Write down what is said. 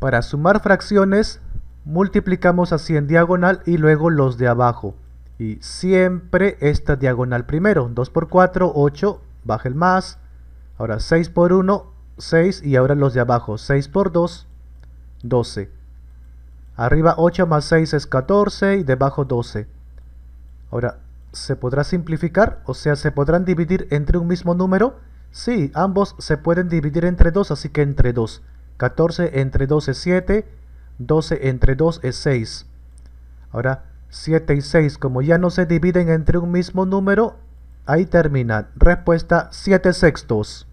Para sumar fracciones, multiplicamos así en diagonal y luego los de abajo. Y siempre esta diagonal primero. 2 por 4, 8, baja el más. Ahora 6 por 1, 6. Y ahora los de abajo. 6 por 2, 12. Arriba 8 más 6 es 14 y debajo 12. Ahora, ¿se podrá simplificar? O sea, ¿se podrán dividir entre un mismo número? Sí, ambos se pueden dividir entre 2, así que entre 2. 14 entre 2 es 7, 12 entre 2 es 6. Ahora, 7 y 6, como ya no se dividen entre un mismo número, ahí termina. Respuesta 7 sextos.